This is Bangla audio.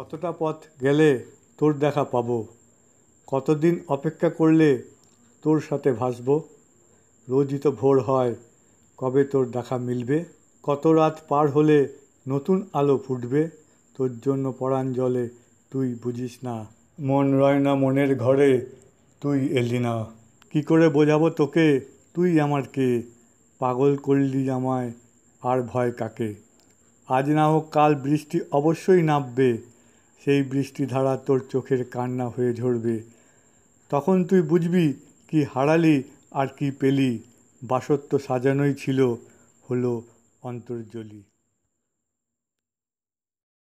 কতটা পথ গেলে তোর দেখা পাবো কতদিন অপেক্ষা করলে তোর সাথে ভাসব রোজই তো ভোর হয় কবে তোর দেখা মিলবে কত রাত পার হলে নতুন আলো ফুটবে তোর জন্য পরাণ জলে তুই বুঝিস না মন রয় না মনের ঘরে তুই এলি না কী করে বোঝাবো তোকে তুই আমার কে পাগল করলি আমায় আর ভয় কাকে আজ না হোক কাল বৃষ্টি অবশ্যই নামবে সেই বৃষ্টিধারা তোর চোখের কান্না হয়ে ঝরবে তখন তুই বুঝবি কি হারালি আর কি পেলি বাসত্ব সাজানোই ছিল হলো অন্তর্জলী